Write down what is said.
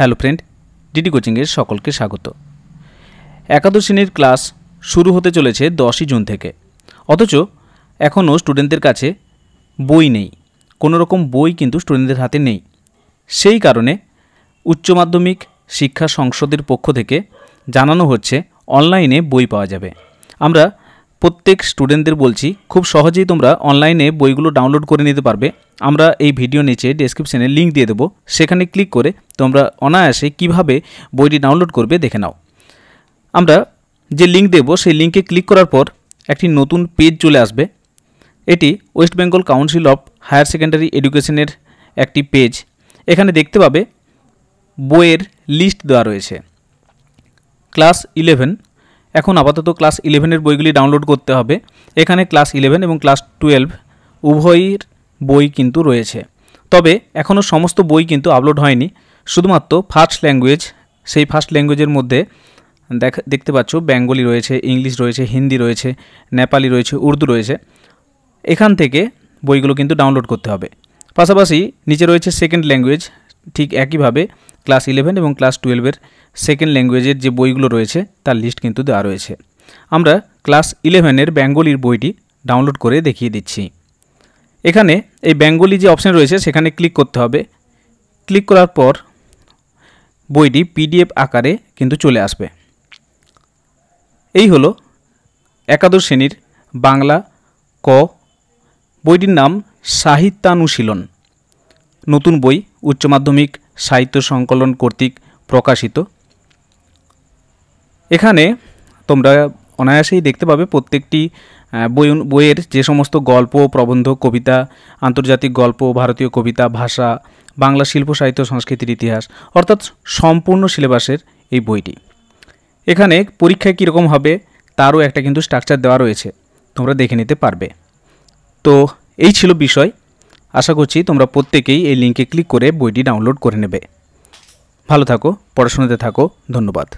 hello friend DD কোচিংয়ের সকলকে স্বাগত একাদশ শ্রেণীর ক্লাস শুরু হতে চলেছে দশই জুন থেকে অথচ এখনও স্টুডেন্টদের কাছে বই নেই কোনো রকম বই কিন্তু স্টুডেন্টদের হাতে নেই সেই কারণে উচ্চ মাধ্যমিক শিক্ষা সংসদের পক্ষ থেকে জানানো হচ্ছে অনলাইনে বই পাওয়া যাবে আমরা প্রত্যেক স্টুডেন্টদের বলছি খুব সহজেই তোমরা অনলাইনে বইগুলো ডাউনলোড করে নিতে পারবে আমরা এই ভিডিও নিচে ডিসক্রিপশানে লিঙ্ক দিয়ে দেবো সেখানে ক্লিক করে তোমরা অনায়াসে কিভাবে বইটি ডাউনলোড করবে দেখে নাও আমরা যে লিঙ্ক দেব সেই লিঙ্কে ক্লিক করার পর একটি নতুন পেজ চলে আসবে এটি West Bengal Council of Higher Secondary এডুকেশনের একটি পেজ এখানে দেখতে পাবে বইয়ের লিস্ট দেওয়া রয়েছে ক্লাস ইলেভেন এখন আপাতত ক্লাস ইলেভেনের বইগুলি ডাউনলোড করতে হবে এখানে ক্লাস ইলেভেন এবং ক্লাস টুয়েলভ উভয়ের বই কিন্তু রয়েছে তবে এখনও সমস্ত বই কিন্তু আপলোড হয়নি শুধুমাত্র ফার্স্ট ল্যাঙ্গুয়েজ সেই ফার্স্ট ল্যাঙ্গুয়েজের মধ্যে দেখা দেখতে পাচ্ছ বেঙ্গলি রয়েছে ইংলিশ রয়েছে হিন্দি রয়েছে নেপালি রয়েছে উর্দু রয়েছে এখান থেকে বইগুলো কিন্তু ডাউনলোড করতে হবে পাশাপাশি নিচে রয়েছে সেকেন্ড ল্যাঙ্গুয়েজ ঠিক একইভাবে ক্লাস ইলেভেন এবং ক্লাস টুয়েলভের সেকেন্ড ল্যাঙ্গুয়েজের যে বইগুলো রয়েছে তার লিস্ট কিন্তু দেওয়া রয়েছে আমরা ক্লাস ইলেভেনের বেঙ্গলির বইটি ডাউনলোড করে দেখিয়ে দিচ্ছি এখানে এই বেঙ্গলি যে অপশান রয়েছে সেখানে ক্লিক করতে হবে ক্লিক করার পর বইটি পিডিএফ আকারে কিন্তু চলে আসবে এই হলো একাদশ শ্রেণীর বাংলা ক বইটির নাম সাহিত্যানুশীলন নতুন বই উচ্চ মাধ্যমিক সাহিত্য সংকলন কর্তৃক প্রকাশিত এখানে তোমরা অনায়াসেই দেখতে পাবে প্রত্যেকটি বই বইয়ের যে সমস্ত গল্প প্রবন্ধ কবিতা আন্তর্জাতিক গল্প ভারতীয় কবিতা ভাষা বাংলা শিল্প সাহিত্য সংস্কৃতির ইতিহাস অর্থাৎ সম্পূর্ণ সিলেবাসের এই বইটি এখানে পরীক্ষায় কীরকম হবে তারও একটা কিন্তু স্ট্রাকচার দেওয়া রয়েছে তোমরা দেখে নিতে পারবে তো এই ছিল বিষয় আশা করছি তোমরা প্রত্যেকেই এই লিঙ্কে ক্লিক করে বইটি ডাউনলোড করে নেবে ভালো থাকো পড়াশোনাতে থাকো ধন্যবাদ